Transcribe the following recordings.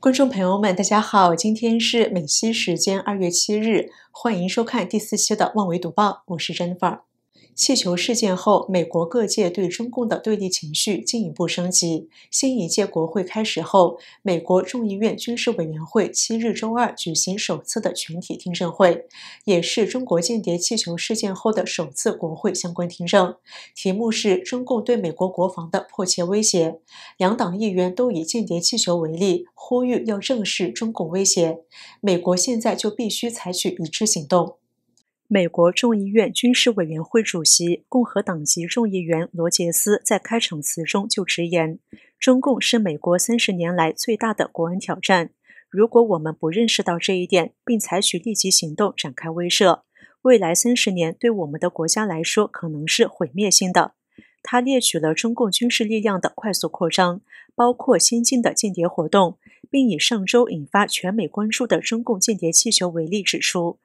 观众朋友们，大家好，今天是美西时间二月七日，欢迎收看第四期的《万维读报》，我是 Jennifer。气球事件后，美国各界对中共的对立情绪进一步升级。新一届国会开始后，美国众议院军事委员会七日周二举行首次的全体听证会，也是中国间谍气球事件后的首次国会相关听证。题目是中共对美国国防的迫切威胁。两党议员都以间谍气球为例，呼吁要正视中共威胁。美国现在就必须采取一致行动。美国众议院军事委员会主席、共和党籍众议员罗杰斯在开场词中就直言：“中共是美国三十年来最大的国安挑战。如果我们不认识到这一点，并采取立即行动展开威慑，未来三十年对我们的国家来说可能是毁灭性的。”他列举了中共军事力量的快速扩张，包括先进的间谍活动，并以上周引发全美关注的中共间谍气球为例，指出。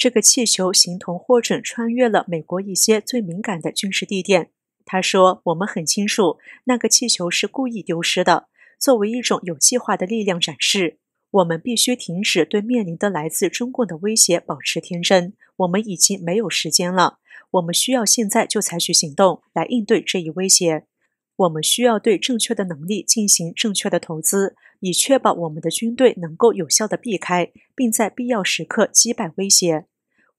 这个气球形同获准穿越了美国一些最敏感的军事地点。他说：“我们很清楚，那个气球是故意丢失的，作为一种有计划的力量展示。我们必须停止对面临的来自中共的威胁保持天真。我们已经没有时间了。我们需要现在就采取行动来应对这一威胁。我们需要对正确的能力进行正确的投资，以确保我们的军队能够有效地避开，并在必要时刻击败威胁。”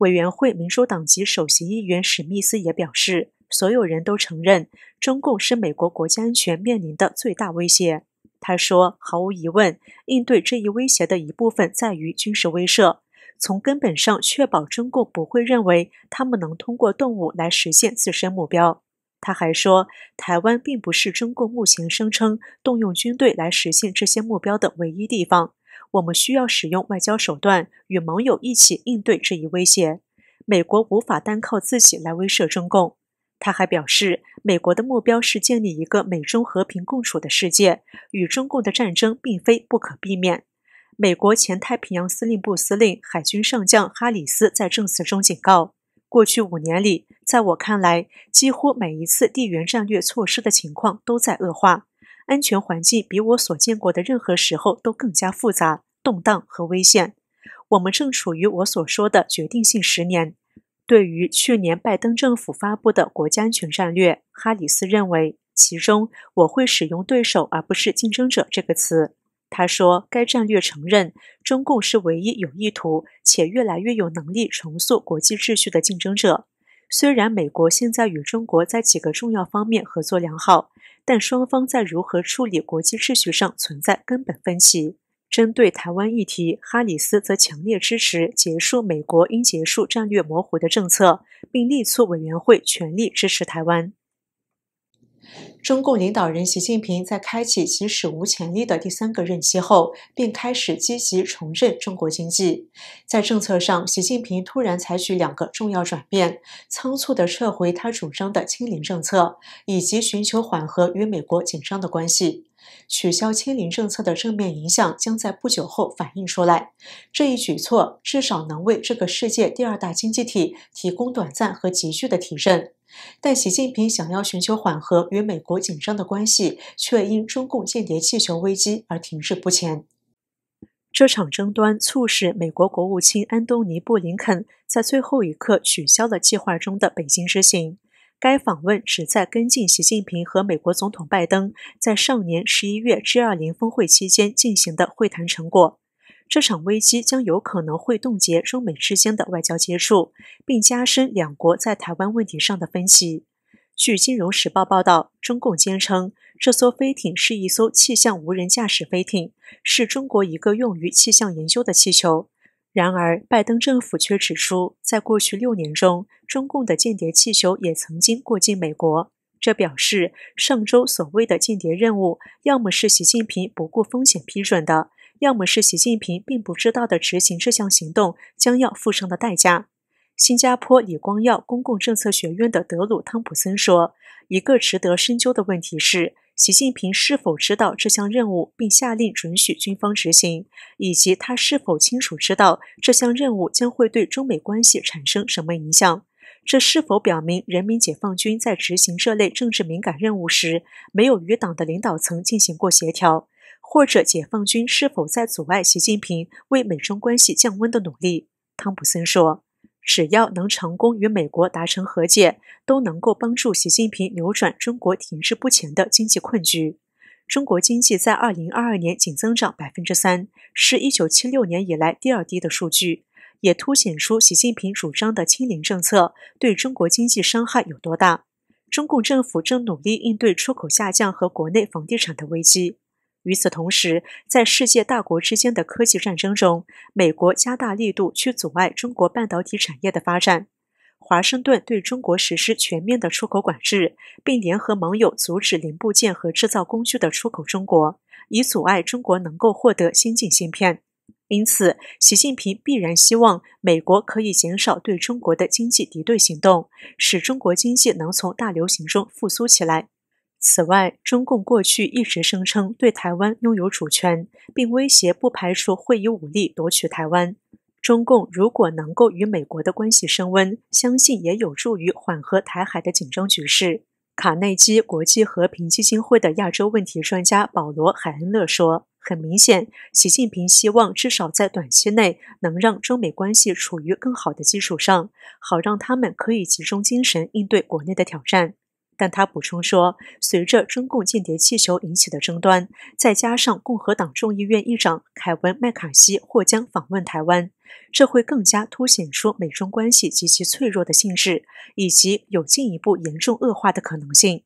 委员会民主党籍首席议员史密斯也表示，所有人都承认中共是美国国家安全面临的最大威胁。他说：“毫无疑问，应对这一威胁的一部分在于军事威慑，从根本上确保中共不会认为他们能通过动武来实现自身目标。”他还说，台湾并不是中共目前声称动用军队来实现这些目标的唯一地方。我们需要使用外交手段与盟友一起应对这一威胁。美国无法单靠自己来威慑中共。他还表示，美国的目标是建立一个美中和平共处的世界，与中共的战争并非不可避免。美国前太平洋司令部司令、海军上将哈里斯在证词中警告：，过去五年里，在我看来，几乎每一次地缘战略措施的情况都在恶化。安全环境比我所见过的任何时候都更加复杂、动荡和危险。我们正处于我所说的决定性十年。对于去年拜登政府发布的国家安全战略，哈里斯认为其中我会使用“对手”而不是“竞争者”这个词。他说，该战略承认中共是唯一有意图且越来越有能力重塑国际秩序的竞争者。虽然美国现在与中国在几个重要方面合作良好。但双方在如何处理国际秩序上存在根本分歧。针对台湾议题，哈里斯则强烈支持结束美国应结束战略模糊的政策，并力促委员会全力支持台湾。中共领导人习近平在开启其史无前例的第三个任期后，并开始积极重振中国经济。在政策上，习近平突然采取两个重要转变：仓促地撤回他主张的“清零”政策，以及寻求缓和与美国紧张的关系。取消清零政策的正面影响将在不久后反映出来。这一举措至少能为这个世界第二大经济体提供短暂和急剧的提振。但习近平想要寻求缓和与美国紧张的关系，却因中共间谍气球危机而停滞不前。这场争端促使美国国务卿安东尼·布林肯在最后一刻取消了计划中的北京之行。该访问旨在跟进习近平和美国总统拜登在上年十一月 g 二零峰会期间进行的会谈成果。这场危机将有可能会冻结中美之间的外交接触，并加深两国在台湾问题上的分歧。据《金融时报》报道，中共坚称这艘飞艇是一艘气象无人驾驶飞艇，是中国一个用于气象研究的气球。然而，拜登政府却指出，在过去六年中，中共的间谍气球也曾经过境美国。这表示，上周所谓的间谍任务，要么是习近平不顾风险批准的，要么是习近平并不知道的执行这项行动将要付上的代价。新加坡李光耀公共政策学院的德鲁·汤普森说：“一个值得深究的问题是。”习近平是否知道这项任务并下令准许军方执行，以及他是否清楚知道这项任务将会对中美关系产生什么影响？这是否表明人民解放军在执行这类政治敏感任务时没有与党的领导层进行过协调，或者解放军是否在阻碍习近平为美中关系降温的努力？汤普森说。只要能成功与美国达成和解，都能够帮助习近平扭转中国停滞不前的经济困局。中国经济在2022年仅增长3%，是一九七六年以来第二低的数据，也凸显出习近平主张的“清零”政策对中国经济伤害有多大。中共政府正努力应对出口下降和国内房地产的危机。与此同时，在世界大国之间的科技战争中，美国加大力度去阻碍中国半导体产业的发展。华盛顿对中国实施全面的出口管制，并联合盟友阻止零部件和制造工具的出口中国，以阻碍中国能够获得先进芯片。因此，习近平必然希望美国可以减少对中国的经济敌对行动，使中国经济能从大流行中复苏起来。此外，中共过去一直声称对台湾拥有主权，并威胁不排除会以武力夺取台湾。中共如果能够与美国的关系升温，相信也有助于缓和台海的紧张局势。卡内基国际和平基金会的亚洲问题专家保罗·海恩勒说：“很明显，习近平希望至少在短期内能让中美关系处于更好的基础上，好让他们可以集中精神应对国内的挑战。”但他补充说，随着中共间谍气球引起的争端，再加上共和党众议院议长凯文·麦卡锡或将访问台湾，这会更加凸显出美中关系极其脆弱的性质，以及有进一步严重恶化的可能性。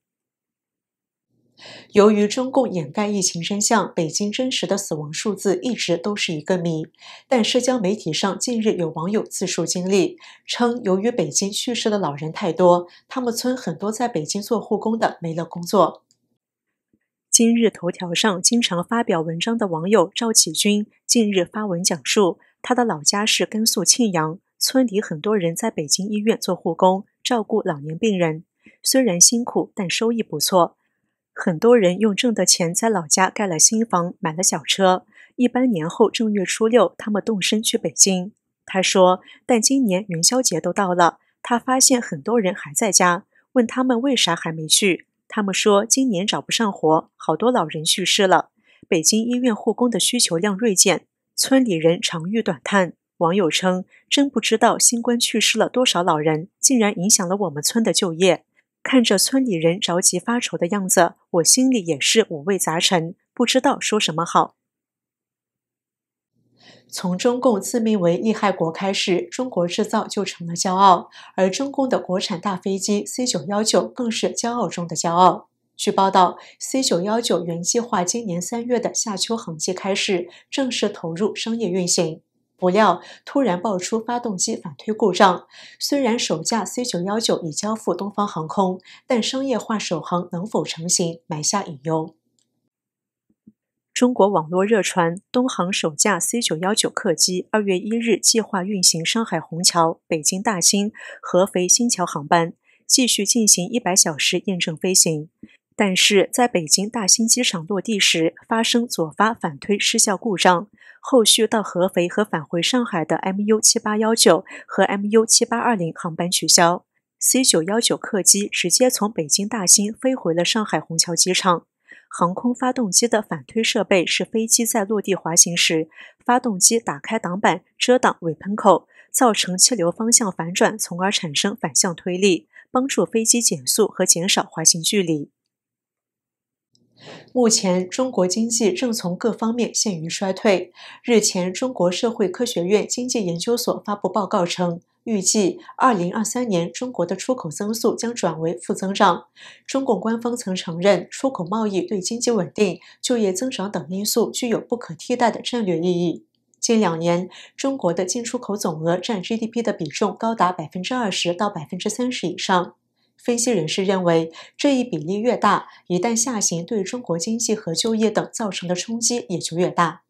由于中共掩盖疫情真相，北京真实的死亡数字一直都是一个谜。但社交媒体上近日有网友自述经历，称由于北京去世的老人太多，他们村很多在北京做护工的没了工作。今日头条上经常发表文章的网友赵启军近日发文讲述，他的老家是甘肃庆阳，村里很多人在北京医院做护工，照顾老年病人，虽然辛苦，但收益不错。很多人用挣的钱在老家盖了新房，买了小车。一般年后正月初六，他们动身去北京。他说，但今年元宵节都到了，他发现很多人还在家，问他们为啥还没去。他们说，今年找不上活，好多老人去世了，北京医院护工的需求量锐减。村里人长吁短叹。网友称，真不知道新冠去世了多少老人，竟然影响了我们村的就业。看着村里人着急发愁的样子，我心里也是五味杂陈，不知道说什么好。从中共自命为利害国开始，中国制造就成了骄傲，而中共的国产大飞机 C919 更是骄傲中的骄傲。据报道，C919 原计划今年三月的夏秋航季开始正式投入商业运行。不料突然爆出发动机反推故障。虽然首架 C 九幺九已交付东方航空，但商业化首航能否成型埋下隐忧。中国网络热传，东航首架 C 九幺九客机二月一日计划运行上海虹桥、北京大兴、合肥新桥航班，继续进行一百小时验证飞行。但是，在北京大兴机场落地时，发生左发反推失效故障，后续到合肥和返回上海的 MU 七八幺九和 MU 七八二零航班取消。C 九幺九客机直接从北京大兴飞回了上海虹桥机场。航空发动机的反推设备是飞机在落地滑行时，发动机打开挡板遮挡尾喷口，造成气流方向反转，从而产生反向推力，帮助飞机减速和减少滑行距离。目前，中国经济正从各方面陷于衰退。日前，中国社会科学院经济研究所发布报告称，预计2023年中国的出口增速将转为负增长。中共官方曾承认，出口贸易对经济稳定、就业增长等因素具有不可替代的战略意义。近两年，中国的进出口总额占 GDP 的比重高达百分之二十到百分之三十以上。分析人士认为，这一比例越大，一旦下行，对中国经济和就业等造成的冲击也就越大。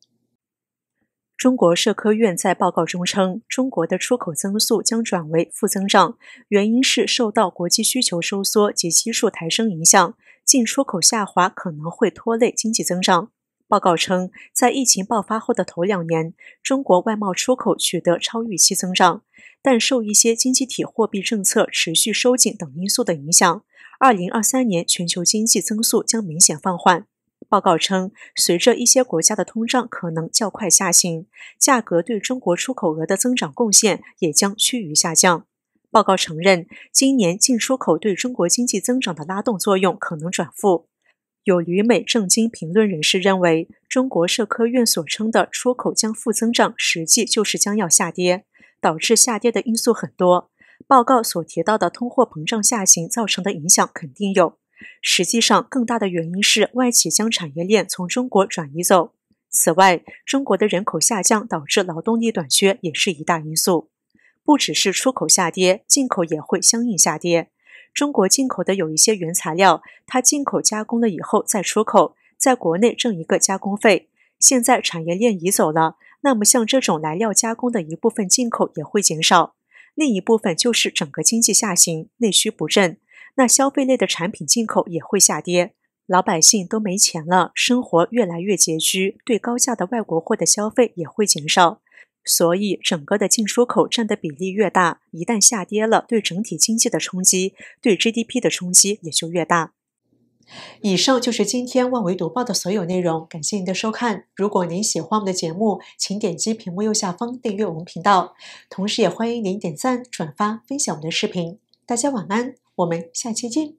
中国社科院在报告中称，中国的出口增速将转为负增长，原因是受到国际需求收缩及基数抬升影响，进出口下滑可能会拖累经济增长。报告称，在疫情爆发后的头两年，中国外贸出口取得超预期增长，但受一些经济体货币政策持续收紧等因素的影响，二零二三年全球经济增速将明显放缓。报告称，随着一些国家的通胀可能较快下行，价格对中国出口额的增长贡献也将趋于下降。报告承认，今年进出口对中国经济增长的拉动作用可能转负。有旅美政经评论人士认为，中国社科院所称的出口将负增长，实际就是将要下跌。导致下跌的因素很多，报告所提到的通货膨胀下行造成的影响肯定有。实际上，更大的原因是外企将产业链从中国转移走。此外，中国的人口下降导致劳动力短缺也是一大因素。不只是出口下跌，进口也会相应下跌。中国进口的有一些原材料，它进口加工了以后再出口，在国内挣一个加工费。现在产业链移走了，那么像这种来料加工的一部分进口也会减少，另一部分就是整个经济下行，内需不振，那消费类的产品进口也会下跌，老百姓都没钱了，生活越来越拮据，对高价的外国货的消费也会减少。所以，整个的进出口占的比例越大，一旦下跌了，对整体经济的冲击，对 GDP 的冲击也就越大。以上就是今天万维读报的所有内容，感谢您的收看。如果您喜欢我们的节目，请点击屏幕右下方订阅我们频道，同时也欢迎您点赞、转发、分享我们的视频。大家晚安，我们下期见。